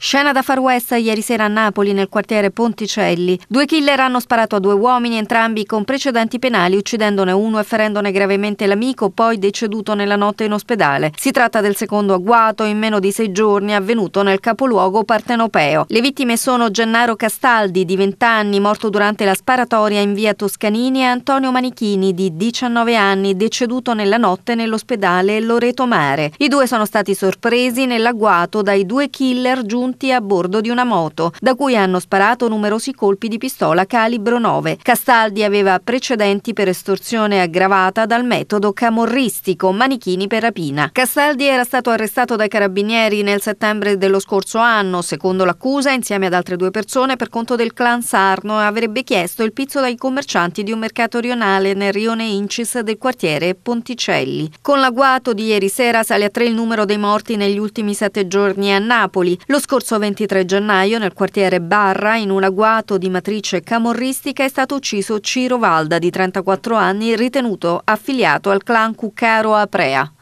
Scena da far west ieri sera a Napoli nel quartiere Ponticelli. Due killer hanno sparato a due uomini, entrambi con precedenti penali, uccidendone uno e ferendone gravemente l'amico, poi deceduto nella notte in ospedale. Si tratta del secondo agguato in meno di sei giorni avvenuto nel capoluogo partenopeo. Le vittime sono Gennaro Castaldi, di 20 anni, morto durante la sparatoria in via Toscanini, e Antonio Manichini, di 19 anni, deceduto nella notte nell'ospedale Loreto Mare. I due sono stati sorpresi nell'agguato dai due killer giunti detenuti a bordo di una moto, da cui hanno sparato numerosi colpi di pistola calibro 9. Castaldi aveva precedenti per estorsione aggravata dal metodo camorristico, manichini per rapina. Castaldi era stato arrestato dai carabinieri nel settembre dello scorso anno, secondo l'accusa, insieme ad altre due persone per conto del clan Sarno avrebbe chiesto il pizzo dai commercianti di un mercato rionale nel rione Incis del quartiere Ponticelli. Con l'agguato di ieri sera sale a tre il numero dei morti negli ultimi sette giorni a Napoli. Lo scorso scorso 23 gennaio nel quartiere Barra, in un agguato di matrice camorristica, è stato ucciso Ciro Valda, di 34 anni, ritenuto affiliato al clan Cuccaro Aprea.